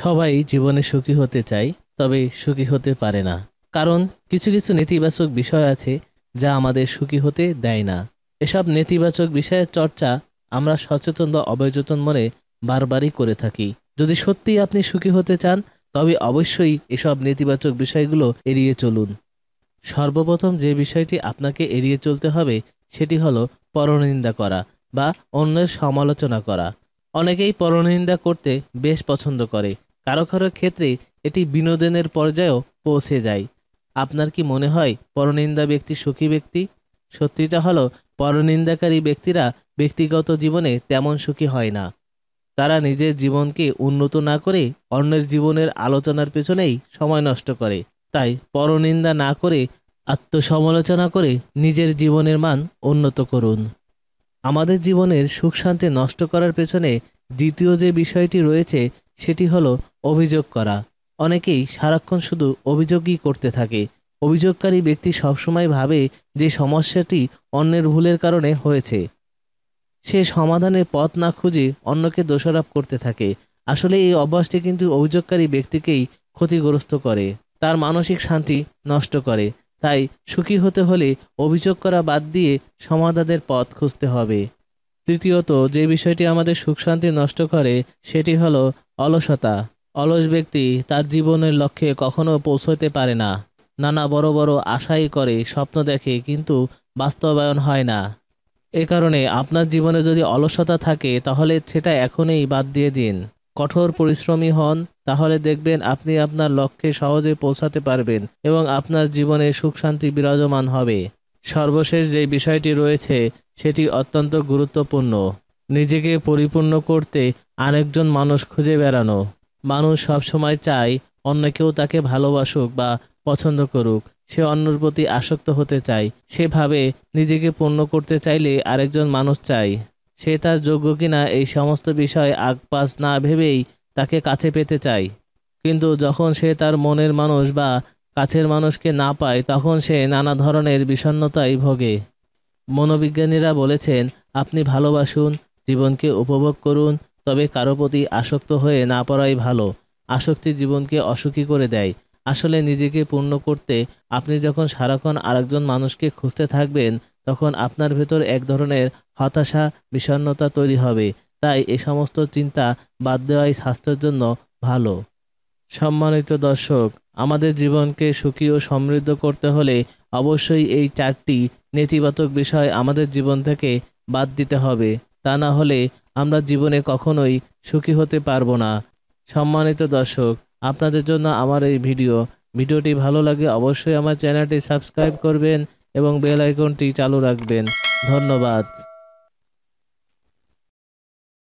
সবাই জীবনে সুখী হতে চায় তবে সুখী হতে পারে না কারণ কিছু কিছু নেতিবাচক বিষয় আছে যা আমাদের সুখী হতে দেয় না এসব নেতিবাচক বিষয়ের চর্চা আমরা সচেতন বা অবচেতন মনে বারবারই করে থাকি যদি সত্যি আপনি সুখী হতে চান তবে অবশ্যই এসব নেতিবাচক বিষয়গুলো এড়িয়ে চলুন সর্বপ্রথম যে বিষয়টি আপনাকে এড়িয়ে চলতে হবে সেটি হলো পরনিন্দা করা বা অন্যের সমালোচনা করা অনেকেই পরনিন্দা করতে বেশ পছন্দ করে কারো কারো ক্ষেত্রে এটি বিনোদনের পর্যায়েও পৌঁছে যায় আপনার কি মনে হয় পরনিন্দা ব্যক্তি সুখী ব্যক্তি সত্যিটা হলো পরনিন্দাকারী ব্যক্তিরা ব্যক্তিগত জীবনে তেমন সুখী হয় না তারা নিজের জীবনকে উন্নত না করে অন্যের জীবনের আলোচনার পেছনেই সময় নষ্ট করে তাই পরনিন্দা না করে আত্মসমালোচনা করে নিজের জীবনের মান উন্নত করুন আমাদের জীবনের সুখ শান্তি নষ্ট করার পেছনে দ্বিতীয় যে বিষয়টি রয়েছে সেটি হলো অভিযোগ করা অনেকেই সারাক্ষণ শুধু অভিযোগই করতে থাকে অভিযোগকারী ব্যক্তি সবসময় ভাবে যে সমস্যাটি অন্যের ভুলের কারণে হয়েছে সে সমাধানের পথ না খুঁজে অন্যকে দোষারোপ করতে থাকে আসলে এই অভ্যাসটি কিন্তু অভিযোগকারী ব্যক্তিকেই ক্ষতিগ্রস্ত করে তার মানসিক শান্তি নষ্ট করে তাই সুখী হতে হলে অভিযোগ করা বাদ দিয়ে সমাধানের পথ খুঁজতে হবে তৃতীয়ত যে বিষয়টি আমাদের সুখ শান্তি নষ্ট করে সেটি হলো অলসতা অলস ব্যক্তি তার জীবনের লক্ষ্যে কখনো পৌঁছতে পারে না নানা বড় বড় আশাই করে স্বপ্ন দেখে কিন্তু বাস্তবায়ন হয় না এ কারণে আপনার জীবনে যদি অলসতা থাকে তাহলে সেটা এখনই বাদ দিয়ে দিন কঠোর পরিশ্রমী হন তাহলে দেখবেন আপনি আপনার লক্ষ্যে সহজে পৌঁছাতে পারবেন এবং আপনার জীবনে সুখ শান্তি বিরাজমান হবে সর্বশেষ যে বিষয়টি রয়েছে সেটি অত্যন্ত গুরুত্বপূর্ণ নিজেকে পরিপূর্ণ করতে আরেকজন মানুষ খুঁজে বেড়ানো মানুষ সবসময় চায় অন্য কেউ তাকে ভালোবাসুক বা পছন্দ করুক সে অন্যর প্রতি আসক্ত হতে চায় সেভাবে নিজেকে পূর্ণ করতে চাইলে আরেকজন মানুষ চায় সে তার যোগ্য কিনা এই সমস্ত বিষয় আগপাস না ভেবেই তাকে কাছে পেতে চায় কিন্তু যখন সে তার মনের মানুষ বা কাছের মানুষকে না পায় তখন সে নানা ধরনের বিষণ্নতাই ভোগে মনোবিজ্ঞানীরা বলেছেন আপনি ভালোবাসুন জীবনকে উপভোগ করুন তবে কারো প্রতি আসক্ত হয়ে না পড়াই ভালো আসক্তি জীবনকে অসুখী করে দেয় আসলে নিজেকে পূর্ণ করতে আপনি যখন সারাক্ষণ আরেকজন মানুষকে খুঁজতে থাকবেন তখন আপনার ভেতর এক ধরনের হতাশা বিষণ্নতা তৈরি হবে তাই এ সমস্ত চিন্তা বাদ দেওয়াই স্বাস্থ্যের জন্য ভালো সম্মানিত দর্শক আমাদের জীবনকে সুখী ও সমৃদ্ধ করতে হলে অবশ্যই এই চারটি নেতিবাচক বিষয় আমাদের জীবন থেকে বাদ দিতে হবে তা না হলে আমরা জীবনে কখনোই সুখী হতে পারবো না সম্মানিত দর্শক আপনাদের জন্য আমার এই ভিডিও ভিডিওটি ভালো লাগে অবশ্যই আমার চ্যানেলটি সাবস্ক্রাইব করবেন এবং বেল আইকনটি চালু রাখবেন ধন্যবাদ